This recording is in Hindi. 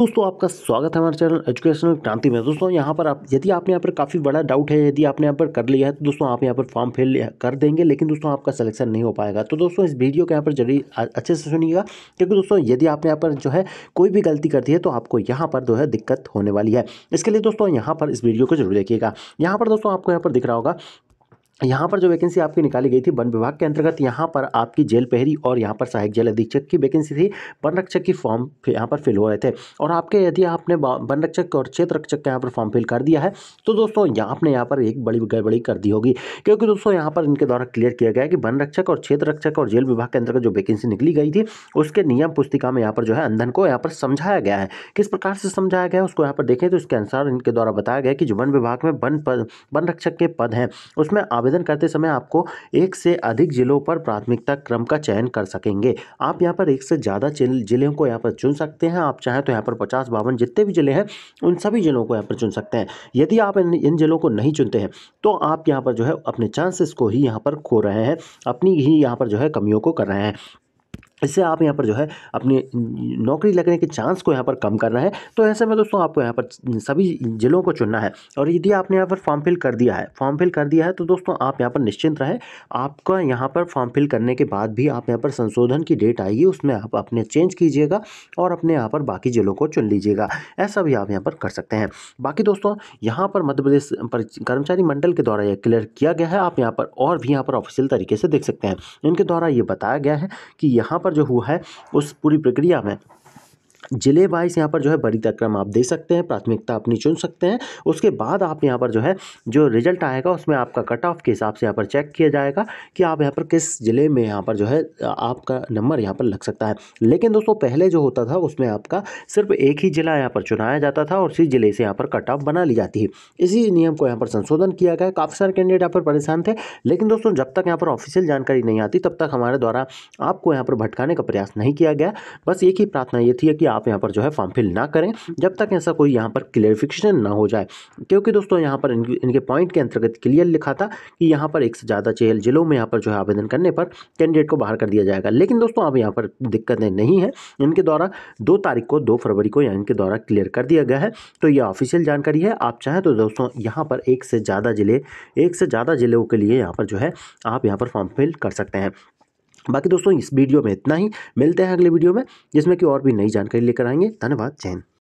दोस्तों आपका स्वागत है हमारे चैनल एजुकेशनल क्रांति में दोस्तों यहाँ पर आप यदि आपने यहाँ पर काफ़ी बड़ा डाउट है यदि आपने यहाँ पर कर लिया है तो दोस्तों आप यहाँ पर फॉर्म फिल कर देंगे लेकिन दोस्तों आपका सिलेक्शन नहीं हो पाएगा तो दोस्तों इस वीडियो के यहाँ पर जरूरी अच्छे से सुनिएगा क्योंकि दोस्तों यदि आपने यहाँ पर जो है कोई भी गलती करती है तो आपको यहाँ पर जो है दिक्कत होने वाली है इसके लिए दोस्तों यहाँ पर इस वीडियो को जरूर देखिएगा यहाँ पर दोस्तों आपको यहाँ पर दिख रहा होगा यहाँ पर जो वैकेंसी आपकी निकाली गई थी वन विभाग के अंतर्गत यहाँ पर आपकी जेल पहरी और यहाँ पर सहायक जेल अधीक्षक की वैकेंसी थी वन रक्षक की फॉर्म यहाँ पर फिल हो रहे थे और आपके यदि आपने वन रक्षक और क्षेत्र रक्षक का यहाँ पर फॉर्म फिल कर दिया है तो दोस्तों यहाँ आपने यहाँ पर एक बड़ी गड़बड़ी कर दी होगी क्योंकि दोस्तों यहाँ पर इनके द्वारा क्लियर किया गया कि वन रक्षक और क्षेत्र रक्षक और जेल विभाग के अंतर्गत जो वैकेंसी निकली गई थी उसके नियम पुस्तिका में यहाँ पर जो है अंधन को यहाँ पर समझाया गया है किस प्रकार से समझाया गया उसको यहाँ पर देखें तो इसके अनुसार इनके द्वारा बताया गया कि जो वन विभाग में वन पद वन रक्षक के पद हैं उसमें आवेदन करते समय आपको एक से अधिक जिलों पर प्राथमिकता क्रम का चयन कर सकेंगे आप यहाँ पर एक से ज़्यादा जिलों को यहाँ पर चुन सकते हैं आप चाहें तो यहाँ पर पचास बावन जितने भी जिले हैं उन सभी जिलों को यहाँ पर चुन सकते हैं यदि आप इन, इन जिलों को नहीं चुनते हैं तो आप यहाँ पर जो है अपने चांसेस को ही यहाँ पर खो रहे हैं अपनी ही यहाँ पर जो है कमियों को कर रहे हैं इससे आप यहाँ पर जो है अपनी नौकरी लगने के चांस को यहाँ पर कम करना है तो ऐसे में दोस्तों आपको यहाँ पर सभी ज़िलों को चुनना है और यदि आपने यहाँ पर फॉर्म फिल कर दिया है फॉर्म फिल कर दिया है तो दोस्तों आप यहाँ पर निश्चिंत रहें आपका यहाँ पर फॉर्म फिल करने के बाद भी आप यहाँ पर संशोधन की डेट आएगी उसमें आप अपने चेंज कीजिएगा और अपने यहाँ पर बाकी ज़िलों को चुन लीजिएगा ऐसा भी आप यहाँ पर कर सकते हैं बाकी दोस्तों यहाँ पर मध्य प्रदेश कर्मचारी मंडल के द्वारा यह क्लियर किया गया है आप यहाँ पर और भी यहाँ पर ऑफिशियल तरीके से देख सकते हैं इनके द्वारा ये बताया गया है कि यहाँ पर जो हुआ है उस पूरी प्रक्रिया में जिले वाइज यहाँ पर जो है बड़ी क्रम आप दे सकते हैं प्राथमिकता अपनी चुन सकते हैं उसके बाद आप यहाँ पर जो है जो रिजल्ट आएगा उसमें आपका कट ऑफ के हिसाब से यहाँ पर चेक किया जाएगा कि आप यहाँ पर किस ज़िले में यहाँ पर जो है आपका नंबर यहाँ पर लग सकता है लेकिन दोस्तों पहले जो होता था उसमें आपका सिर्फ एक ही ज़िला यहाँ पर चुनाया जाता था और उसी ज़िले से यहाँ पर कट ऑफ बना ली जाती है इसी नियम को यहाँ पर संशोधन किया गया काफ़ी सारे कैंडिडेट यहाँ पर परेशान थे लेकिन दोस्तों जब तक यहाँ पर ऑफिशियल जानकारी नहीं आती तब तक हमारे द्वारा आपको यहाँ पर भटकाने का प्रयास नहीं किया गया बस एक ही प्रार्थना ये थी कि आप यहाँ पर जो है फॉर्म फिल ना करें जब तक ऐसा कोई यहाँ पर क्लियरिफिकेशन ना हो जाए क्योंकि दोस्तों यहाँ पर इनके इनके पॉइंट के अंतर्गत क्लियर लिखा था कि यहाँ पर एक से ज़्यादा चेहल जिलों में यहाँ पर जो है आवेदन करने पर कैंडिडेट को बाहर कर दिया जाएगा लेकिन दोस्तों अब यहाँ पर दिक्कतें नहीं हैं इनके द्वारा दो तारीख को दो फरवरी को या इनके द्वारा क्लियर कर दिया गया है तो ये ऑफिशियल जानकारी है आप चाहें तो दोस्तों यहाँ पर एक से ज़्यादा ज़िले एक से ज़्यादा ज़िलों के लिए यहाँ पर जो है आप यहाँ पर फॉर्म फिल कर सकते हैं बाकी दोस्तों इस वीडियो में इतना ही मिलते हैं अगले वीडियो में जिसमें कि और भी नई जानकारी लेकर आएंगे धन्यवाद जैन